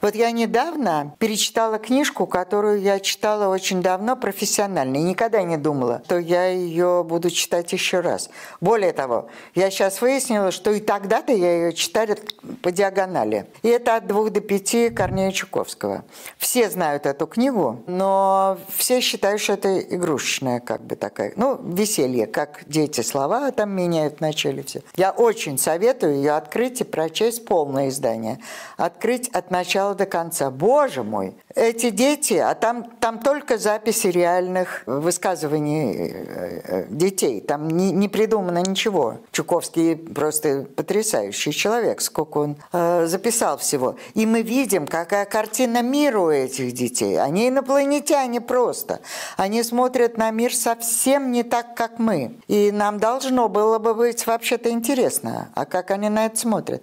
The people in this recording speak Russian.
Вот я недавно перечитала книжку, которую я читала очень давно профессионально и никогда не думала, что я ее буду читать еще раз. Более того, я сейчас выяснила, что и тогда-то я ее читала по диагонали. И это от двух до пяти Корнея Чуковского. Все знают эту книгу, но все считают, что это игрушечная как бы такая. Ну, веселье, как дети слова там меняют начале все. Я очень советую ее открыть и прочесть полное издание. Открыть от начала начала до конца. Боже мой, эти дети, а там, там только записи реальных высказываний э, э, детей, там не, не придумано ничего. Чуковский просто потрясающий человек, сколько он э, записал всего. И мы видим, какая картина мира у этих детей. Они инопланетяне просто. Они смотрят на мир совсем не так, как мы. И нам должно было бы быть вообще-то интересно, а как они на это смотрят.